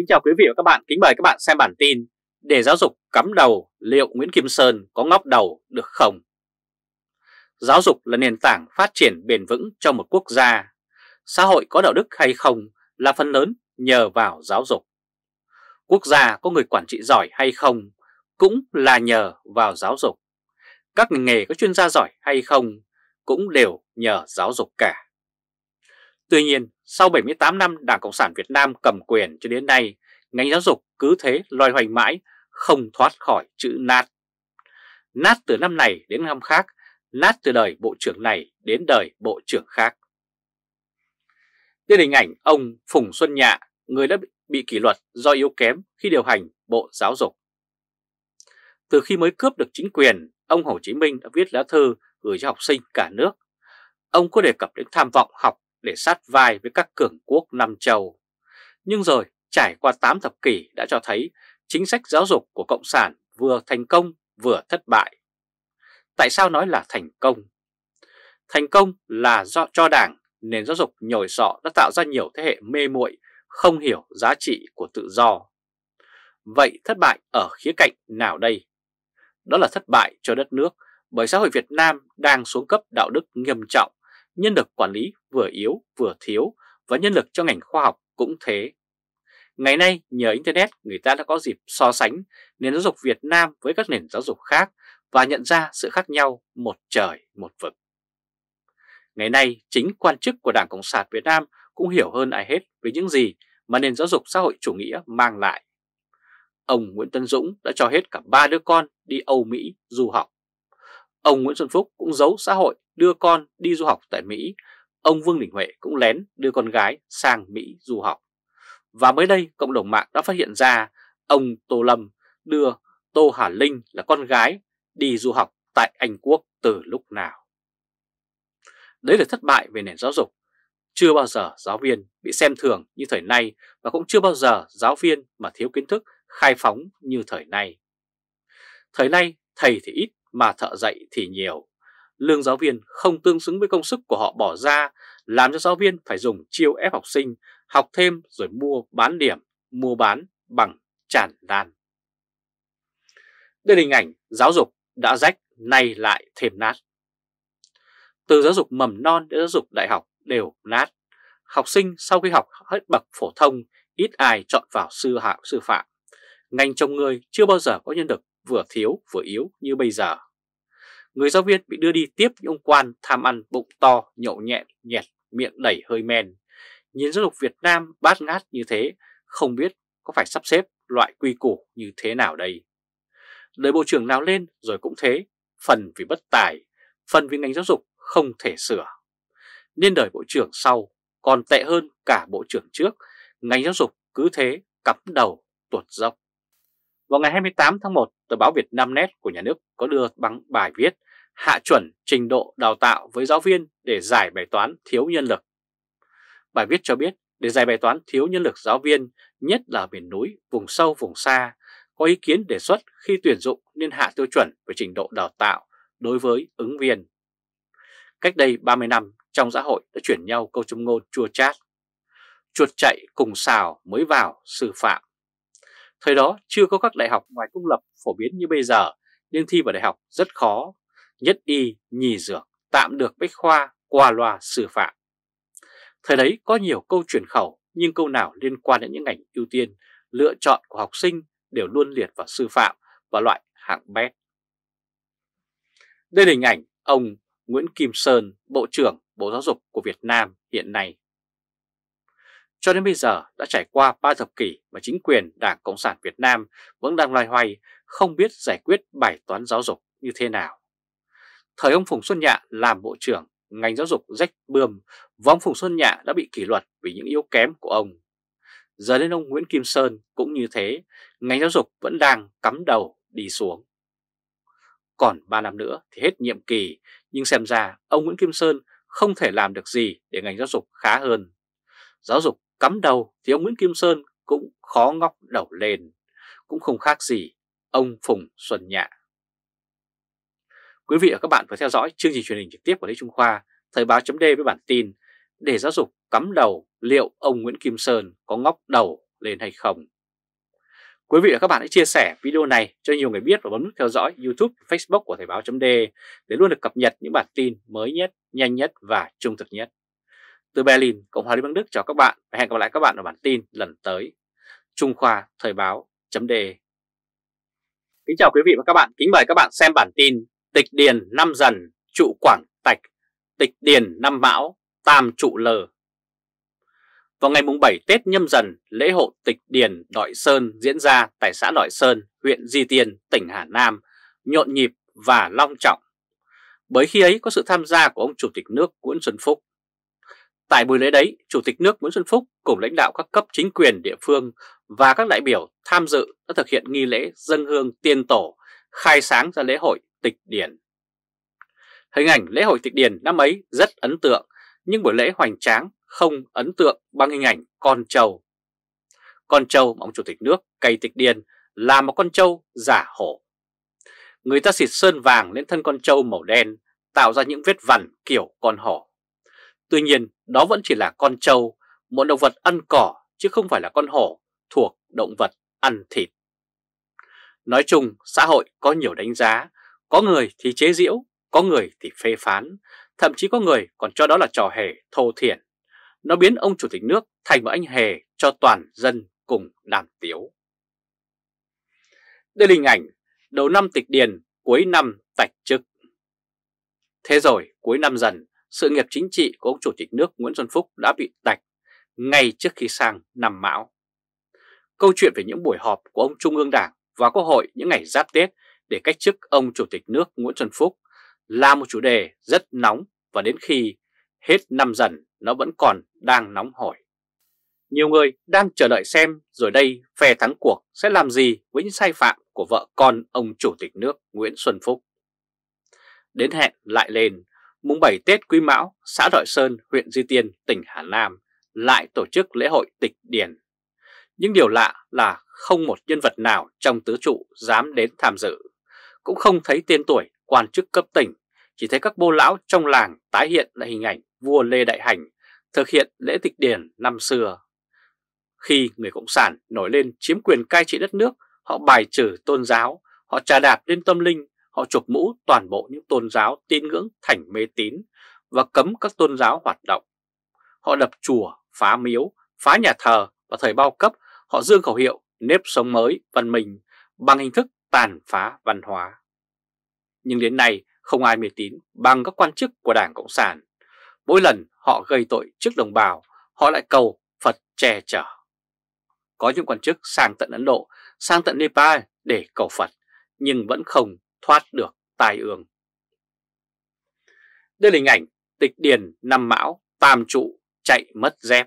Kính chào quý vị và các bạn, kính mời các bạn xem bản tin Để giáo dục cắm đầu liệu Nguyễn Kim Sơn có ngóc đầu được không? Giáo dục là nền tảng phát triển bền vững cho một quốc gia Xã hội có đạo đức hay không là phần lớn nhờ vào giáo dục Quốc gia có người quản trị giỏi hay không cũng là nhờ vào giáo dục Các ngành nghề có chuyên gia giỏi hay không cũng đều nhờ giáo dục cả Tuy nhiên sau 78 năm Đảng Cộng sản Việt Nam cầm quyền cho đến nay, ngành giáo dục cứ thế loay hoành mãi, không thoát khỏi chữ nát. Nát từ năm này đến năm khác, nát từ đời bộ trưởng này đến đời bộ trưởng khác. Đây hình ảnh ông Phùng Xuân Nhạ, người đã bị kỷ luật do yếu kém khi điều hành Bộ Giáo dục. Từ khi mới cướp được chính quyền, ông Hồ Chí Minh đã viết lá thư gửi cho học sinh cả nước. Ông có đề cập đến tham vọng học để sát vai với các cường quốc Nam Châu. Nhưng rồi, trải qua 8 thập kỷ đã cho thấy chính sách giáo dục của Cộng sản vừa thành công vừa thất bại. Tại sao nói là thành công? Thành công là do cho đảng, nền giáo dục nhồi sọ đã tạo ra nhiều thế hệ mê muội không hiểu giá trị của tự do. Vậy thất bại ở khía cạnh nào đây? Đó là thất bại cho đất nước bởi xã hội Việt Nam đang xuống cấp đạo đức nghiêm trọng nhân lực quản lý vừa yếu vừa thiếu và nhân lực cho ngành khoa học cũng thế. Ngày nay nhờ Internet người ta đã có dịp so sánh nền giáo dục Việt Nam với các nền giáo dục khác và nhận ra sự khác nhau một trời một vực. Ngày nay chính quan chức của Đảng Cộng sản Việt Nam cũng hiểu hơn ai hết về những gì mà nền giáo dục xã hội chủ nghĩa mang lại. Ông Nguyễn Tân Dũng đã cho hết cả ba đứa con đi Âu Mỹ du học. Ông Nguyễn Xuân Phúc cũng giấu xã hội đưa con đi du học tại Mỹ. Ông Vương Đình Huệ cũng lén đưa con gái sang Mỹ du học. Và mới đây, cộng đồng mạng đã phát hiện ra ông Tô Lâm đưa Tô Hà Linh là con gái đi du học tại Anh Quốc từ lúc nào. Đấy là thất bại về nền giáo dục. Chưa bao giờ giáo viên bị xem thường như thời nay và cũng chưa bao giờ giáo viên mà thiếu kiến thức khai phóng như thời nay. Thời nay thầy thì ít mà thợ dạy thì nhiều. Lương giáo viên không tương xứng với công sức của họ bỏ ra, làm cho giáo viên phải dùng chiêu ép học sinh, học thêm rồi mua bán điểm, mua bán bằng tràn lan. Đây là hình ảnh giáo dục đã rách, nay lại thêm nát. Từ giáo dục mầm non đến giáo dục đại học đều nát. Học sinh sau khi học hết bậc phổ thông, ít ai chọn vào sư hạ sư phạm. Ngành trồng người chưa bao giờ có nhân lực vừa thiếu vừa yếu như bây giờ. Người giáo viên bị đưa đi tiếp những ông quan tham ăn bụng to, nhậu nhẹn, nhẹt, miệng đẩy hơi men. Nhìn giáo dục Việt Nam bát ngát như thế, không biết có phải sắp xếp loại quy củ như thế nào đây. Đời bộ trưởng nào lên rồi cũng thế, phần vì bất tài, phần vì ngành giáo dục không thể sửa. Nên đời bộ trưởng sau còn tệ hơn cả bộ trưởng trước, ngành giáo dục cứ thế cắm đầu tuột dốc. Vào ngày 28 tháng 1, tờ báo Việt Nam Net của nhà nước có đưa bằng bài viết hạ chuẩn trình độ đào tạo với giáo viên để giải bài toán thiếu nhân lực. Bài viết cho biết để giải bài toán thiếu nhân lực giáo viên, nhất là miền núi, vùng sâu, vùng xa, có ý kiến đề xuất khi tuyển dụng nên hạ tiêu chuẩn về trình độ đào tạo đối với ứng viên. Cách đây 30 năm, trong xã hội đã chuyển nhau câu châm ngôn chua chát. Chuột chạy cùng xào mới vào sư phạm. Thời đó chưa có các đại học ngoài công lập phổ biến như bây giờ, nhưng thi vào đại học rất khó. Nhất y, nhì dược, tạm được bách khoa, qua loa sư phạm. Thời đấy có nhiều câu chuyển khẩu, nhưng câu nào liên quan đến những ngành ưu tiên, lựa chọn của học sinh đều luôn liệt vào sư phạm và loại hạng bét. Đây là hình ảnh ông Nguyễn Kim Sơn, Bộ trưởng Bộ Giáo dục của Việt Nam hiện nay cho đến bây giờ đã trải qua 3 thập kỷ mà chính quyền Đảng Cộng sản Việt Nam vẫn đang loay hoay không biết giải quyết bài toán giáo dục như thế nào. Thời ông Phùng Xuân Nhạ làm Bộ trưởng ngành giáo dục rách bươm và ông Phùng Xuân Nhạ đã bị kỷ luật vì những yếu kém của ông. Giờ đến ông Nguyễn Kim Sơn cũng như thế, ngành giáo dục vẫn đang cắm đầu đi xuống. Còn 3 năm nữa thì hết nhiệm kỳ, nhưng xem ra ông Nguyễn Kim Sơn không thể làm được gì để ngành giáo dục khá hơn. Giáo dục cắm đầu thì ông Nguyễn Kim Sơn cũng khó ngóc đầu lên, cũng không khác gì ông Phùng Xuân Nhạ. Quý vị và các bạn vừa theo dõi chương trình truyền hình trực tiếp của Lê Trung Khoa, Thời báo .d với bản tin để giáo dục cắm đầu liệu ông Nguyễn Kim Sơn có ngóc đầu lên hay không. Quý vị và các bạn hãy chia sẻ video này cho nhiều người biết và bấm nút theo dõi YouTube, Facebook của Thời báo .d để luôn được cập nhật những bản tin mới nhất, nhanh nhất và trung thực nhất. Từ Berlin, Cộng hòa Liên bang Đức chào các bạn và hẹn gặp lại các bạn ở bản tin lần tới. Trung Khoa Thời báo .đề Kính chào quý vị và các bạn, kính mời các bạn xem bản tin Tịch Điền năm Dần, Trụ Quảng Tạch, Tịch Điền năm Mão, Tam Trụ Lờ. Vào ngày mùng 7 Tết nhâm dần, lễ hội tịch điền Đội Sơn diễn ra tại xã Đội Sơn, huyện Di Tiên, tỉnh Hà Nam, nhộn nhịp và long trọng. Bởi khi ấy có sự tham gia của ông Chủ tịch nước Nguyễn Xuân Phúc, Tại buổi lễ đấy, Chủ tịch nước Nguyễn Xuân Phúc cùng lãnh đạo các cấp chính quyền địa phương và các đại biểu tham dự đã thực hiện nghi lễ dân hương tiên tổ, khai sáng ra lễ hội tịch điển. Hình ảnh lễ hội tịch điển năm ấy rất ấn tượng, nhưng buổi lễ hoành tráng không ấn tượng bằng hình ảnh con trâu. Con trâu mà ông Chủ tịch nước cày tịch điển là một con trâu giả hổ. Người ta xịt sơn vàng lên thân con trâu màu đen, tạo ra những vết vằn kiểu con hổ. Tuy nhiên, đó vẫn chỉ là con trâu, một động vật ăn cỏ chứ không phải là con hổ thuộc động vật ăn thịt. Nói chung, xã hội có nhiều đánh giá, có người thì chế giễu, có người thì phê phán, thậm chí có người còn cho đó là trò hề thô thiển. Nó biến ông chủ tịch nước thành một anh hề cho toàn dân cùng đàm tiếu. Đây là hình ảnh đầu năm tịch điền, cuối năm tạch chức. Thế rồi cuối năm dần, sự nghiệp chính trị của ông Chủ tịch nước Nguyễn Xuân Phúc đã bị tạch ngay trước khi sang năm mão. Câu chuyện về những buổi họp của ông Trung ương Đảng và Quốc hội những ngày giáp Tết để cách chức ông Chủ tịch nước Nguyễn Xuân Phúc là một chủ đề rất nóng và đến khi hết năm dần nó vẫn còn đang nóng hổi. Nhiều người đang chờ đợi xem rồi đây phe thắng cuộc sẽ làm gì với những sai phạm của vợ con ông Chủ tịch nước Nguyễn Xuân Phúc. Đến hẹn lại lên mùng 7 Tết Quý Mão, xã Đội Sơn, huyện Duy Tiên, tỉnh Hà Nam lại tổ chức lễ hội tịch điền. Những điều lạ là không một nhân vật nào trong tứ trụ dám đến tham dự, cũng không thấy tên tuổi quan chức cấp tỉnh, chỉ thấy các bô lão trong làng tái hiện lại hình ảnh vua Lê Đại Hành thực hiện lễ tịch điền năm xưa. Khi người Cộng sản nổi lên chiếm quyền cai trị đất nước, họ bài trừ tôn giáo, họ trà đạp lên tâm linh họ chụp mũ toàn bộ những tôn giáo tín ngưỡng thành mê tín và cấm các tôn giáo hoạt động. Họ đập chùa, phá miếu, phá nhà thờ và thời bao cấp họ dương khẩu hiệu nếp sống mới văn minh bằng hình thức tàn phá văn hóa. Nhưng đến nay không ai mê tín bằng các quan chức của Đảng Cộng sản. Mỗi lần họ gây tội trước đồng bào, họ lại cầu Phật che chở. Có những quan chức sang tận Ấn Độ, sang tận Nepal để cầu Phật, nhưng vẫn không thoát được tai ương. Đây là hình ảnh tịch điền năm mão tam trụ chạy mất dép.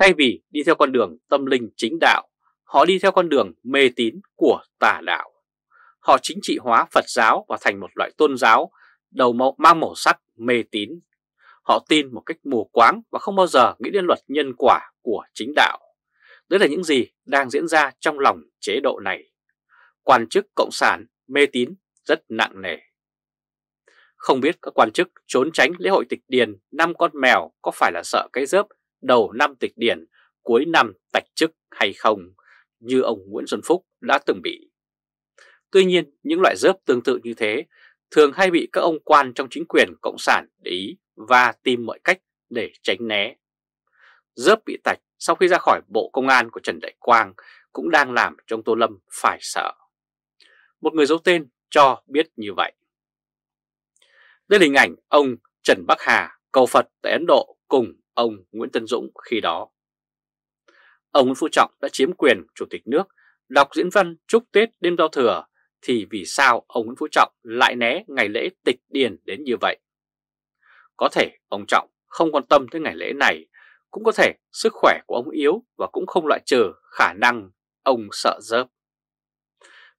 Thay vì đi theo con đường tâm linh chính đạo, họ đi theo con đường mê tín của tà đạo. Họ chính trị hóa Phật giáo và thành một loại tôn giáo đầu màu mang màu sắc mê tín. Họ tin một cách mù quáng và không bao giờ nghĩ đến luật nhân quả của chính đạo. Đấy là những gì đang diễn ra trong lòng chế độ này. Quan chức Cộng sản mê tín rất nặng nề. Không biết các quan chức trốn tránh lễ hội tịch điền năm con mèo có phải là sợ cái rớp đầu năm tịch điền cuối năm tạch chức hay không như ông Nguyễn Xuân Phúc đã từng bị. Tuy nhiên, những loại rớp tương tự như thế thường hay bị các ông quan trong chính quyền Cộng sản để ý và tìm mọi cách để tránh né. Rớp bị tạch sau khi ra khỏi Bộ Công an của Trần Đại Quang cũng đang làm trong Tô Lâm phải sợ một người giấu tên cho biết như vậy. Đây là hình ảnh ông Trần Bắc Hà cầu Phật tại Ấn Độ cùng ông Nguyễn Tân Dũng khi đó. Ông Nguyễn Phú Trọng đã chiếm quyền Chủ tịch nước, đọc diễn văn chúc Tết đêm giao thừa, thì vì sao ông Nguyễn Phú Trọng lại né ngày lễ tịch điền đến như vậy? Có thể ông Trọng không quan tâm tới ngày lễ này, cũng có thể sức khỏe của ông yếu và cũng không loại trừ khả năng ông sợ dớp.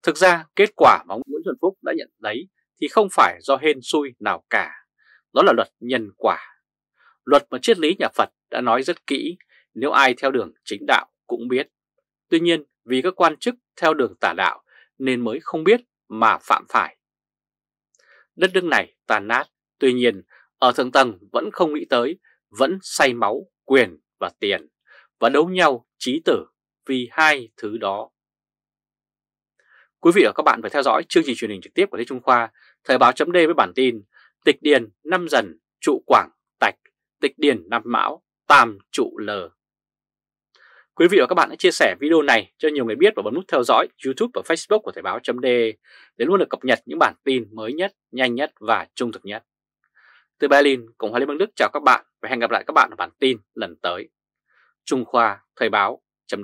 Thực ra kết quả mà ông Nguyễn Xuân Phúc đã nhận lấy thì không phải do hên xui nào cả, đó là luật nhân quả. Luật mà triết lý nhà Phật đã nói rất kỹ, nếu ai theo đường chính đạo cũng biết. Tuy nhiên vì các quan chức theo đường tà đạo nên mới không biết mà phạm phải. Đất nước này tàn nát, tuy nhiên ở thượng tầng vẫn không nghĩ tới, vẫn say máu, quyền và tiền và đấu nhau trí tử vì hai thứ đó. Quý vị và các bạn phải theo dõi chương trình truyền hình trực tiếp của Lê Trung Khoa, Thời báo chấm với bản tin Tịch Điền năm dần, trụ quảng, tạch, tịch điền năm mão, tam trụ lờ. Quý vị và các bạn hãy chia sẻ video này cho nhiều người biết và bấm nút theo dõi YouTube và Facebook của Thời báo chấm để luôn được cập nhật những bản tin mới nhất, nhanh nhất và trung thực nhất. Từ Berlin, Cộng hòa Liên bang Đức chào các bạn và hẹn gặp lại các bạn ở bản tin lần tới. Trung Khoa Thời báo chấm